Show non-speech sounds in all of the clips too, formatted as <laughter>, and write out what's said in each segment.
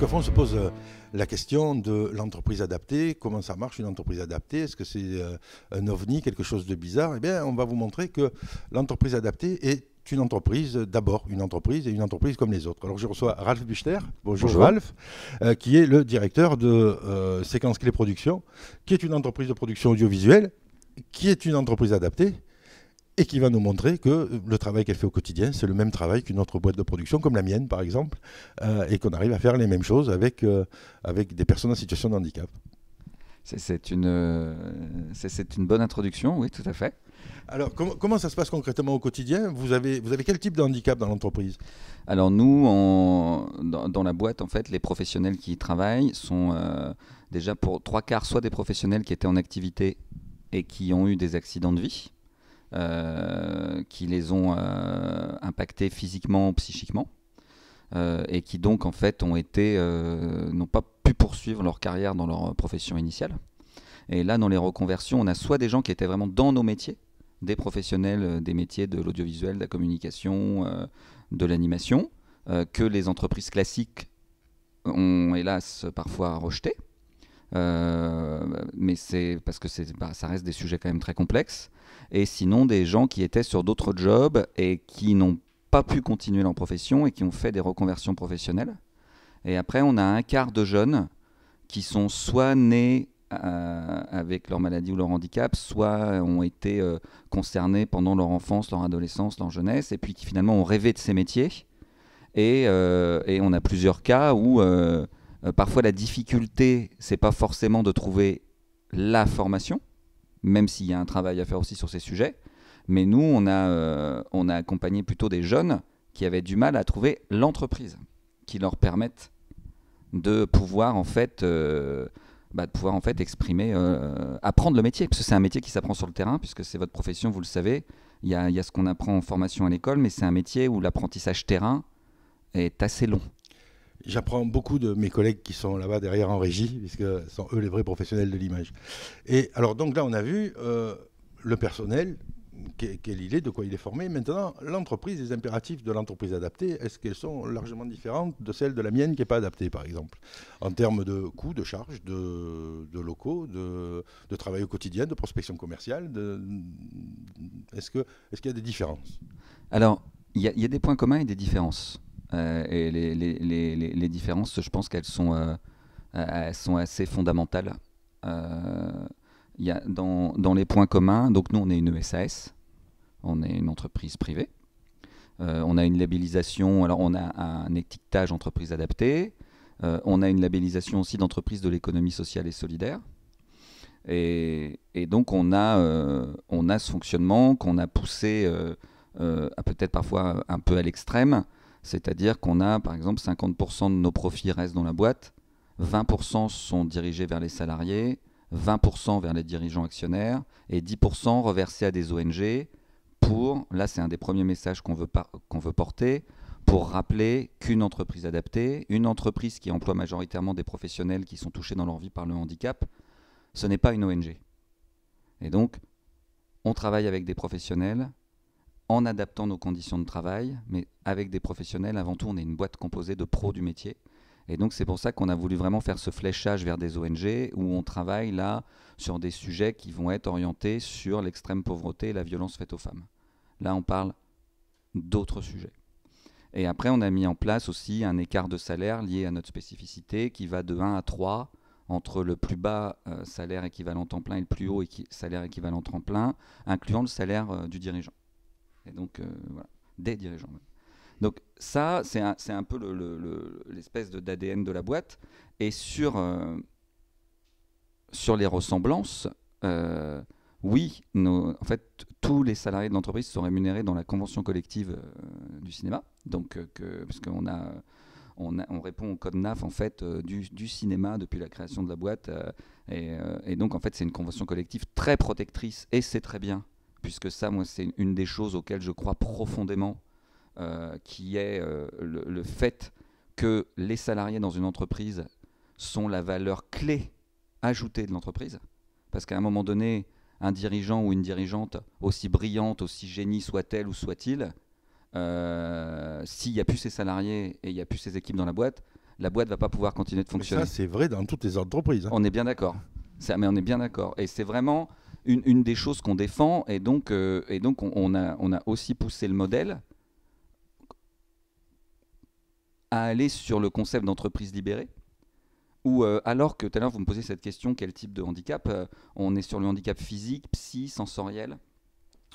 Quelquefois, on se pose euh, la question de l'entreprise adaptée. Comment ça marche une entreprise adaptée Est-ce que c'est euh, un ovni, quelque chose de bizarre Eh bien, on va vous montrer que l'entreprise adaptée est une entreprise, euh, d'abord une entreprise et une entreprise comme les autres. Alors je reçois Ralph Buchter, bonjour, Ralph, qui est le directeur de Séquences Séquence Clé Productions, qui est une entreprise de production audiovisuelle, qui est une entreprise adaptée et qui va nous montrer que le travail qu'elle fait au quotidien, c'est le même travail qu'une autre boîte de production, comme la mienne par exemple, euh, et qu'on arrive à faire les mêmes choses avec, euh, avec des personnes en situation de handicap. C'est une, euh, c'est une bonne introduction, oui, tout à fait. Alors, comment ça se passe concrètement au quotidien vous avez, vous avez quel type de handicap dans l'entreprise Alors, nous, dans, la boîte, en fait, les professionnels qui travaillent sont déjà pour trois quarts, soit des professionnels qui étaient en activité et qui ont eu des accidents de vie, euh, qui les ont euh, impactés physiquement, psychiquement, euh, et qui donc en fait ont été n'ont pas pu poursuivre leur carrière dans leur profession initiale. Et là, dans les reconversions, on a soit des gens qui étaient vraiment dans nos métiers, des professionnels des métiers de l'audiovisuel, de la communication, de l'animation, que les entreprises classiques ont hélas parfois rejeté, euh, mais c'est parce que bah, ça reste des sujets quand même très complexes. Et sinon, des gens qui étaient sur d'autres jobs et qui n'ont pas pu continuer leur profession et qui ont fait des reconversions professionnelles. Et après, on a un quart de jeunes qui sont soit nés euh, avec leur maladie ou leur handicap, soit ont été euh, concernés pendant leur enfance, leur adolescence, leur jeunesse, et puis qui finalement ont rêvé de ces métiers. Et, et on a plusieurs cas où euh, parfois, la difficulté, c'est pas forcément de trouver la formation, même s'il y a un travail à faire aussi sur ces sujets. Mais nous, on a, euh, on a accompagné plutôt des jeunes qui avaient du mal à trouver l'entreprise qui leur permette de pouvoir en fait, euh, bah, de pouvoir en fait exprimer, apprendre le métier, parce que c'est un métier qui s'apprend sur le terrain, puisque c'est votre profession, vous le savez. Il y a, ce qu'on apprend en formation à l'école, mais c'est un métier où l'apprentissage terrain est assez long. J'apprends beaucoup de mes collègues qui sont là-bas derrière en régie, puisque ce sont eux les vrais professionnels de l'image. Et alors, donc là, on a vu euh, le personnel, quel il est, de quoi il est formé. Maintenant, l'entreprise, les impératifs de l'entreprise adaptée, est-ce qu'elles sont largement différentes de celles de la mienne qui n'est pas adaptée, par exemple En termes de coûts, de charges, de, locaux, de, travail au quotidien, de prospection commerciale, est-ce qu'il est y a des différences Alors, il y, a des points communs et des différences. Euh, et les, les, les, les, différences, je pense qu'elles sont, euh, euh, sont assez fondamentales. Y a dans, dans, les points communs, donc nous on est une SAS, e on est une entreprise privée, on a une labellisation, alors on a un étiquetage entreprise adaptée, on a une labellisation aussi d'entreprise de l'économie sociale et solidaire. Et, et donc on a, on a ce fonctionnement qu'on a poussé peut-être parfois un peu à l'extrême, c'est-à-dire qu'on a, par exemple, 50% de nos profits restent dans la boîte, 20% sont dirigés vers les salariés, 20% vers les dirigeants actionnaires et 10% reversés à des ONG pour, là c'est un des premiers messages qu'on veut, veut porter, pour rappeler qu'une entreprise adaptée, une entreprise qui emploie majoritairement des professionnels qui sont touchés dans leur vie par le handicap, ce n'est pas une ONG. Et donc, on travaille avec des professionnels en adaptant nos conditions de travail, mais avec des professionnels. Avant tout, on est une boîte composée de pros du métier. Et donc c'est pour ça qu'on a voulu vraiment faire ce fléchage vers des ONG où on travaille là sur des sujets qui vont être orientés sur l'extrême pauvreté et la violence faite aux femmes. Là, on parle d'autres sujets. Et après, on a mis en place aussi un écart de salaire lié à notre spécificité qui va de 1 à 3 entre le plus bas euh, salaire équivalent temps plein et le plus haut salaire équivalent temps plein, incluant le salaire euh, du dirigeant. Et donc, euh, des dirigeants. Donc ça, c'est un, peu l'espèce le, d'ADN de la boîte. Et sur, euh, sur les ressemblances, euh, oui, en fait, tous les salariés de l'entreprise sont rémunérés dans la convention collective du cinéma. Donc, que, parce qu'on a, on On, répond au code NAF en fait du, cinéma depuis la création de la boîte et, et donc en fait c'est une convention collective très protectrice et c'est très bien puisque ça, moi, c'est une des choses auxquelles je crois profondément, euh, qui est euh, le, fait que les salariés dans une entreprise sont la valeur clé ajoutée de l'entreprise, parce qu'à un moment donné, un dirigeant ou une dirigeante, aussi brillante, aussi génie soit-elle ou soit-il, euh, s'il n'y a plus ses salariés et il n'y a plus ses équipes dans la boîte, la boîte va pas pouvoir continuer de fonctionner. ça, c'est vrai dans toutes les entreprises. Hein. On est bien d'accord. mais on est bien d'accord. Et c'est vraiment une, des choses qu'on défend, et donc, euh, et donc on, a, on a aussi poussé le modèle à aller sur le concept d'entreprise libérée, ou euh, alors que tout à l'heure vous me posez cette question, quel type de handicap euh, On est sur le handicap physique, psy, sensoriel.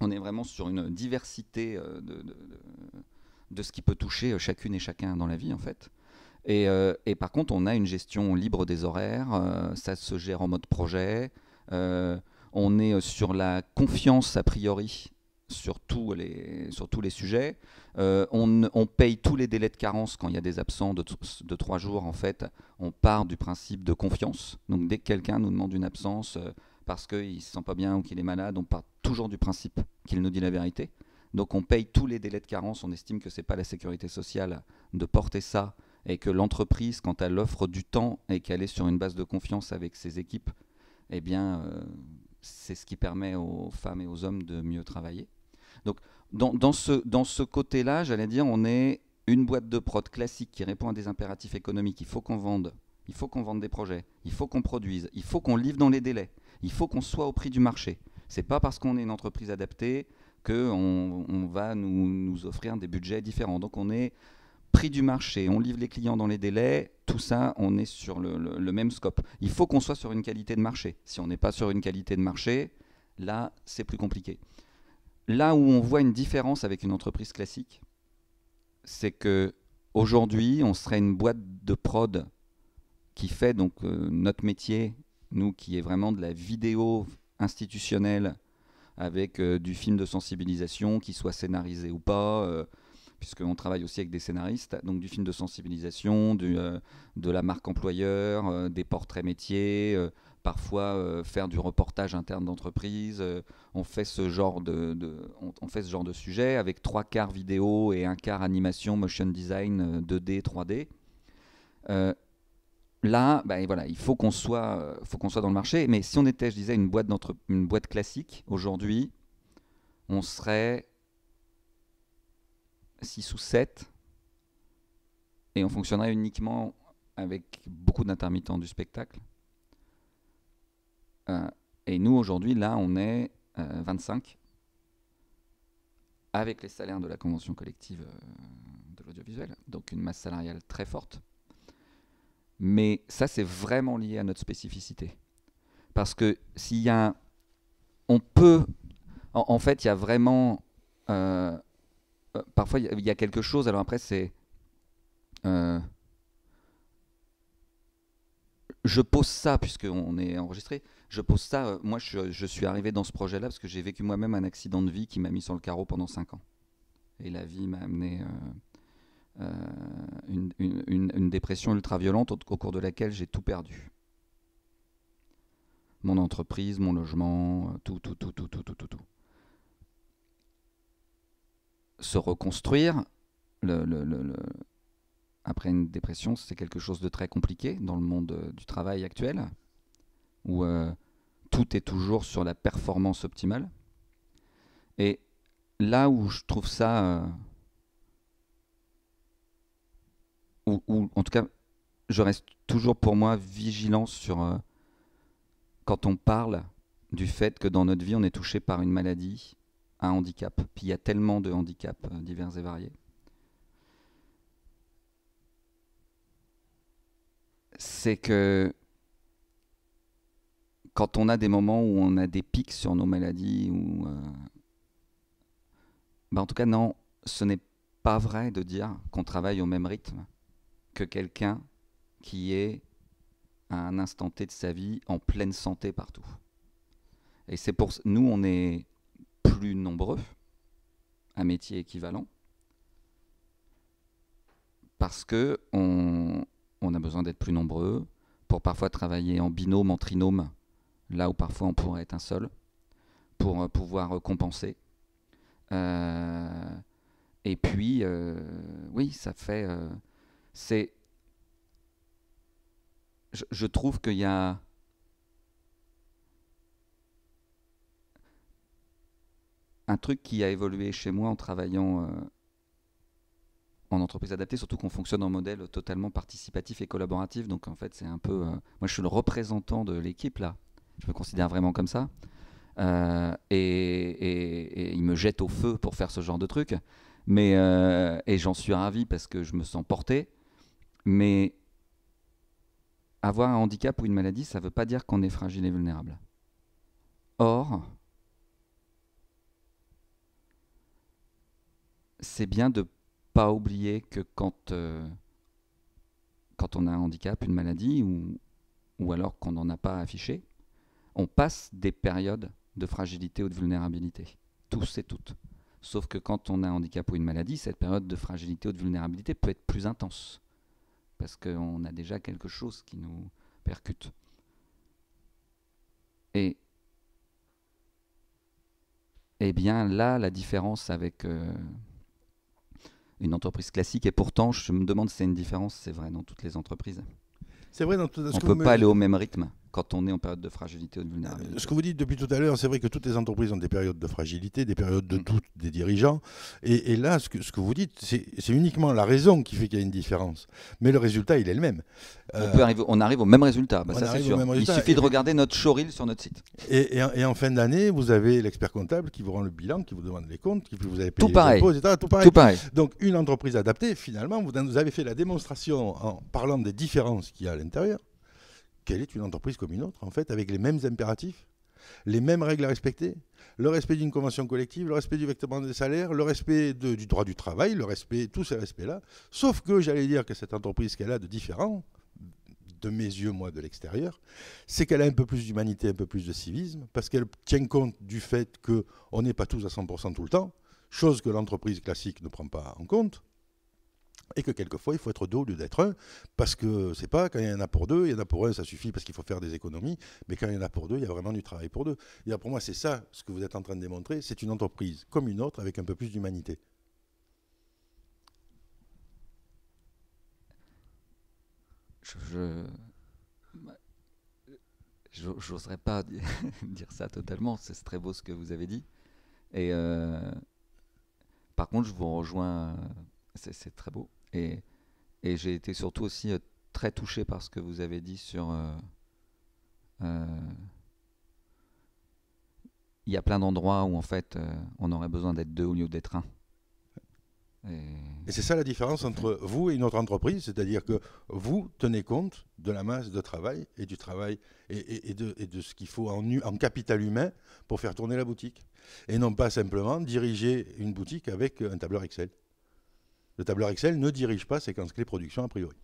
On est vraiment sur une diversité de, de, ce qui peut toucher chacune et chacun dans la vie en fait. Et, et par contre, on a une gestion libre des horaires, ça se gère en mode projet. On est euh, sur la confiance a priori sur tous les, sur tous les sujets. Euh, on, paye tous les délais de carence quand il y a des absents de, de jours. En fait, on part du principe de confiance. Donc dès que quelqu'un nous demande une absence euh, parce qu'il ne se sent pas bien ou qu'il est malade, on part toujours du principe qu'il nous dit la vérité. Donc on paye tous les délais de carence. On estime que ce n'est pas la sécurité sociale de porter ça et que l'entreprise, quand à l'offre du temps et qu'elle est sur une base de confiance avec ses équipes, eh bien, c'est ce qui permet aux femmes et aux hommes de mieux travailler. Donc, dans, ce, dans ce côté-là, j'allais dire, on est une boîte de prod classique qui répond à des impératifs économiques. Il faut qu'on vende, il faut qu'on vende des projets, il faut qu'on produise, il faut qu'on livre dans les délais, il faut qu'on soit au prix du marché. C'est pas parce qu'on est une entreprise adaptée qu'on on va nous, nous offrir des budgets différents. Donc, on est prix du marché, on livre les clients dans les délais, tout ça, on est sur le, même scope. Il faut qu'on soit sur une qualité de marché. Si on n'est pas sur une qualité de marché, là, c'est plus compliqué. Là où on voit une différence avec une entreprise classique, c'est que aujourd'hui, on serait une boîte de prod qui fait donc euh, notre métier, nous qui est vraiment de la vidéo institutionnelle avec euh, du film de sensibilisation, qui soit scénarisé ou pas, euh, puisqu'on travaille aussi avec des scénaristes, donc du film de sensibilisation, euh, de la marque employeur, euh, des portraits métiers euh, parfois faire du reportage interne d'entreprise. on, fait ce genre de, on, fait ce genre de sujet avec trois quarts vidéo et un quart animation, motion design, 2D, 3D. là, ben voilà, il faut qu'on soit, faut qu'on soit dans le marché. Mais si on était, je disais, une boîte, une boîte classique aujourd'hui, on serait 6 ou 7. Et on fonctionnerait uniquement avec beaucoup d'intermittents du spectacle. Euh, et nous, aujourd'hui, là, on est 25 euh, avec les salaires de la convention collective euh, de l'audiovisuel, donc une masse salariale très forte. Mais ça, c'est vraiment lié à notre spécificité. Parce que s'il y a... On peut... En, fait, il y a vraiment... Euh, euh, parfois il y, a quelque chose, alors après c'est... Euh, je pose ça, puisque on est enregistré, je pose ça, euh, moi je, suis arrivé dans ce projet-là parce que j'ai vécu moi-même un accident de vie qui m'a mis sur le carreau pendant 5 ans. Et la vie m'a amené... une, dépression ultra-violente au, au, cours de laquelle j'ai tout perdu. Mon entreprise, mon logement, tout, tout, tout, tout, tout, tout, tout, tout se reconstruire. Le, après une dépression, c'est quelque chose de très compliqué dans le monde euh, du travail actuel, où euh, tout est toujours sur la performance optimale. Et là où je trouve ça... Euh, ou, en tout cas, je reste toujours pour moi vigilant sur... quand on parle du fait que dans notre vie, on est touché par une maladie, un handicap. Puis il y a tellement de handicaps euh, divers et variés. C'est que quand on a des moments où on a des pics sur nos maladies, ou euh, ben, en tout cas non, ce n'est pas vrai de dire qu'on travaille au même rythme que quelqu'un qui est à un instant T de sa vie en pleine santé partout. Et c'est pour nous, on est plus nombreux à métier équivalent parce que on, a besoin d'être plus nombreux pour parfois travailler en binôme, en trinôme, là où parfois on pourrait être un seul, pour euh, pouvoir euh, compenser. Euh, et puis, oui, ça fait. c'est. je trouve qu'il y a un truc qui a évolué chez moi en travaillant euh, en entreprise adaptée, surtout qu'on fonctionne en modèle totalement participatif et collaboratif. Donc en fait, c'est un peu. Euh, moi, je suis le représentant de l'équipe là. Je me considère vraiment comme ça. Euh, et, ils me jettent au feu pour faire ce genre de truc. Mais, et j'en suis ravi parce que je me sens porté. Mais avoir un handicap ou une maladie, ça ne veut pas dire qu'on est fragile et vulnérable. Or, c'est bien de pas oublier que quand, euh, quand on a un handicap, une maladie, ou, ou alors qu'on n'en a pas affiché, on passe des périodes de fragilité ou de vulnérabilité. Tous et toutes. Sauf que quand on a un handicap ou une maladie, cette période de fragilité ou de vulnérabilité peut être plus intense. Parce qu'on a déjà quelque chose qui nous percute. Et et eh bien là, la différence avec euh, une entreprise classique. Et pourtant, je me demande si c'est une différence. C'est vrai dans toutes les entreprises. C'est vrai dans On ne peut pas aller au même rythme quand on est en période de fragilité ou de vulnérabilité. Ce que vous dites depuis tout à l'heure, c'est vrai que toutes les entreprises ont des périodes de fragilité, des périodes de mm. doute des dirigeants. Et, là, ce que, ce que, vous dites, c'est uniquement la raison qui fait qu'il y a une différence. Mais le résultat, il est le même. on, euh, arrive au même résultat, bah, Il suffit de regarder notre showreel sur notre site. Et, en, fin d'année, vous avez l'expert comptable qui vous rend le bilan, qui vous demande les comptes, qui vous avez payé les Impôts, tout pareil. Donc une entreprise adaptée, finalement, vous avez fait la démonstration en parlant des différences qu'il y a à l'intérieur quelle est une entreprise comme une autre, en fait, avec les mêmes impératifs, les mêmes règles à respecter, le respect d'une convention collective, le respect du vectement des salaires, le respect du droit du travail, le respect, tous ces respects-là. Sauf que j'allais dire que cette entreprise qu'elle a de différent, de mes yeux, moi, de l'extérieur, c'est qu'elle a un peu plus d'humanité, un peu plus de civisme, parce qu'elle tient compte du fait qu'on n'est pas tous à 100% tout le temps, chose que l'entreprise classique ne prend pas en compte et que quelquefois il faut être deux au lieu d'être un, parce que c'est pas quand il y en a pour deux, il y en a pour un, ça suffit parce qu'il faut faire des économies, mais quand il y en a pour deux, il y a vraiment du travail pour deux. Et pour moi, c'est ça ce que vous êtes en train de démontrer, c'est une entreprise comme une autre avec un peu plus d'humanité. Je, n'oserais pas <laughs> dire ça totalement. C'est très beau ce que vous avez dit. Et euh, par contre, je vous rejoins. c'est très beau. Et, j'ai été surtout aussi euh, très touché par ce que vous avez dit sur... Euh, euh, il y a plein d'endroits où en fait on aurait besoin d'être deux au lieu d'être un. Et, c'est ça la différence entre vous et une autre entreprise, c'est-à-dire que vous tenez compte de la masse de travail et du travail et, de, ce qu'il faut en, en, capital humain pour faire tourner la boutique. Et non pas simplement diriger une boutique avec un tableur Excel le tableur Excel ne dirige pas séquence clé production a priori.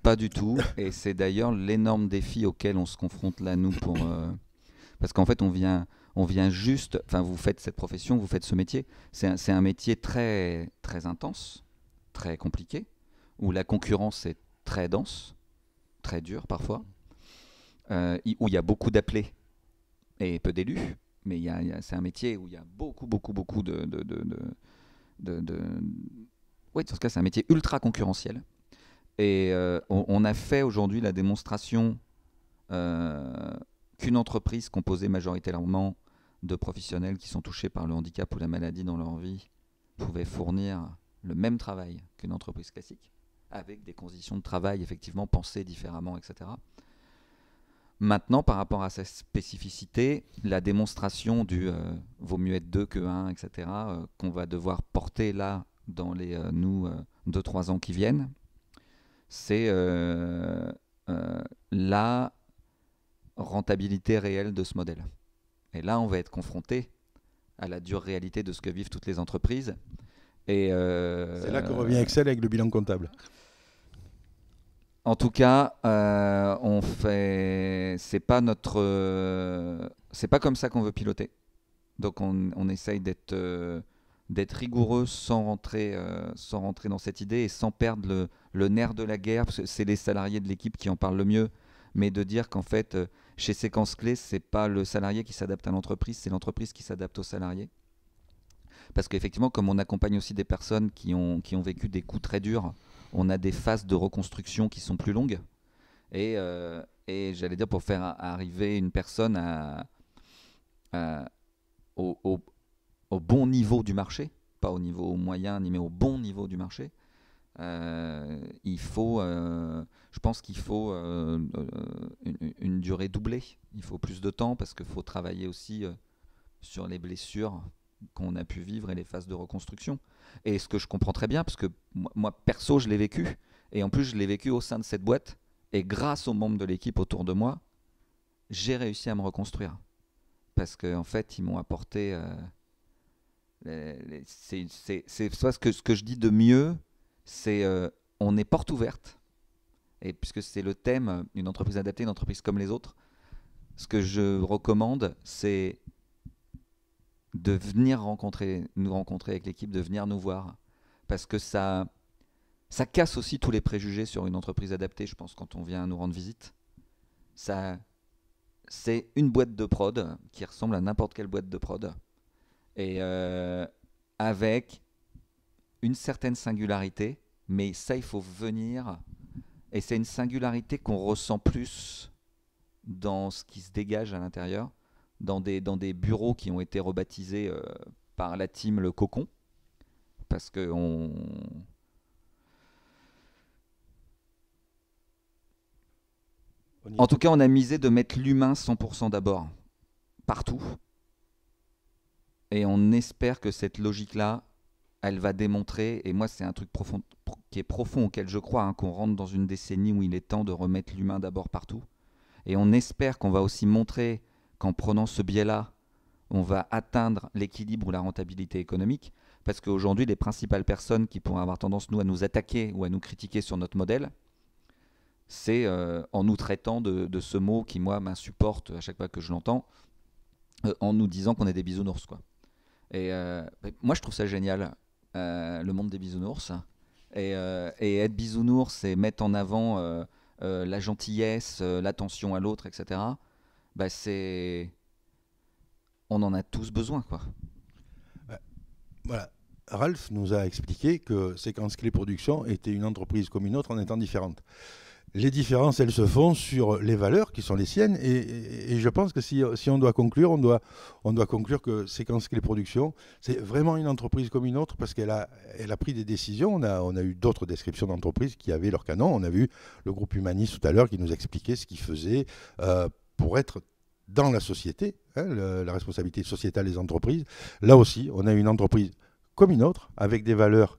Pas du tout. et c'est d'ailleurs l'énorme défi auquel on se confronte là, nous, pour, euh, parce qu'en fait, on vient, on vient juste, enfin, vous faites cette profession, vous faites ce métier. C'est un, métier très, très intense, très compliqué, où la concurrence est très dense, très dure parfois, euh, où il y a beaucoup d'appelés et peu d'élus. Mais c'est un métier où il y a beaucoup, beaucoup, beaucoup de oui, dans ce cas, c'est un métier ultra concurrentiel. Et euh, on, a fait aujourd'hui la démonstration euh, qu'une entreprise composée majoritairement de professionnels qui sont touchés par le handicap ou la maladie dans leur vie pouvait fournir le même travail qu'une entreprise classique, avec des conditions de travail effectivement pensées différemment, etc. Maintenant, par rapport à sa spécificité, la démonstration du euh, vaut mieux être deux que un, etc., qu'on va devoir porter là dans les euh, nous 2-3 euh, ans qui viennent, c'est euh, la rentabilité réelle de ce modèle. Et là, on va être confronté à la dure réalité de ce que vivent toutes les entreprises. Et c'est là que revient Excel avec le bilan comptable. En tout cas, on fait. C'est pas notre. C'est pas comme ça qu'on veut piloter. Donc on essaye d'être d'être rigoureux sans rentrer, euh, sans rentrer dans cette idée et sans perdre le, nerf de la guerre, parce que c'est les salariés de l'équipe qui en parlent le mieux, mais de dire qu'en fait, euh, chez Séquence Clé, c'est pas le salarié qui s'adapte à l'entreprise, c'est l'entreprise qui s'adapte aux salariés. Parce qu'effectivement, comme on accompagne aussi des personnes qui ont, qui ont vécu des coups très durs, on a des phases de reconstruction qui sont plus longues. Et, euh, j'allais dire, pour faire arriver une personne à, au, au bon niveau du marché, pas au niveau moyen, mais au bon niveau du marché, euh, il faut, euh, je pense qu'il faut euh, une, durée doublée. Il faut plus de temps parce qu'il faut travailler aussi sur les blessures qu'on a pu vivre et les phases de reconstruction. Et ce que je comprends très bien, parce que moi, perso, je l'ai vécu. Et en plus, je l'ai vécu au sein de cette boîte. Et grâce aux membres de l'équipe autour de moi, j'ai réussi à me reconstruire. Parce qu'en fait, ils m'ont apporté c'est ce que, je dis de mieux, c'est euh, on est porte ouverte. Et puisque c'est le thème, une entreprise adaptée, une entreprise comme les autres, ce que je recommande, c'est de venir rencontrer, nous rencontrer avec l'équipe, de venir nous voir. Parce que ça, ça casse aussi tous les préjugés sur une entreprise adaptée, je pense, quand on vient nous rendre visite. Ça, c'est une boîte de prod qui ressemble à n'importe quelle boîte de prod et euh, avec une certaine singularité, mais ça, il faut venir. Et c'est une singularité qu'on ressent plus dans ce qui se dégage à l'intérieur, dans des, dans des bureaux qui ont été rebaptisés euh, par la team Le Cocon, parce que on... En tout cas, on a misé de mettre l'humain 100% d'abord, partout. Et on espère que cette logique-là, elle va démontrer, et moi c'est un truc profond, qui est profond auquel je crois, hein, qu'on rentre dans une décennie où il est temps de remettre l'humain d'abord partout. Et on espère qu'on va aussi montrer qu'en prenant ce biais-là, on va atteindre l'équilibre ou la rentabilité économique, parce qu'aujourd'hui, les principales personnes qui pourraient avoir tendance, nous, à nous attaquer ou à nous critiquer sur notre modèle, c'est euh, en nous traitant de, ce mot qui, moi, m'insupporte à chaque fois que je l'entends, euh, en nous disant qu'on est des bisounours, quoi. Euh, et moi, je trouve ça génial, euh, le monde des bisounours. Et, euh, être bisounours, c'est mettre en avant la gentillesse, l'attention à l'autre, etc. Bah, c'est. On en a tous besoin, quoi. Voilà. Ralph nous a expliqué que Séquence Clé Production était une entreprise comme une autre en étant différente les différences, elles se font sur les valeurs qui sont les siennes. Et, je pense que si, on doit conclure, on doit, on doit conclure que Séquence les Productions, c'est vraiment une entreprise comme une autre parce qu'elle a, elle a pris des décisions. On a, on a eu d'autres descriptions d'entreprises qui avaient leur canon. On a vu le groupe Humaniste tout à l'heure qui nous expliquait ce qu'il faisait euh, pour être dans la société, hein, la responsabilité sociétale des entreprises. Là aussi, on a une entreprise comme une autre avec des valeurs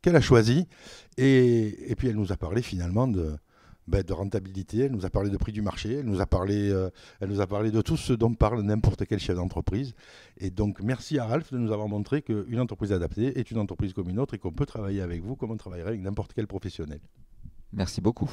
qu'elle a choisies. Et, et puis elle nous a parlé finalement de ben, de rentabilité, elle nous a parlé de prix du marché, elle nous a parlé, euh, elle nous a parlé de tout ce dont parle n'importe quel chef d'entreprise. Et donc merci à Ralph de nous avoir montré qu'une entreprise adaptée est une entreprise comme une autre et qu'on peut travailler avec vous comme on travaillerait avec n'importe quel professionnel. Merci beaucoup.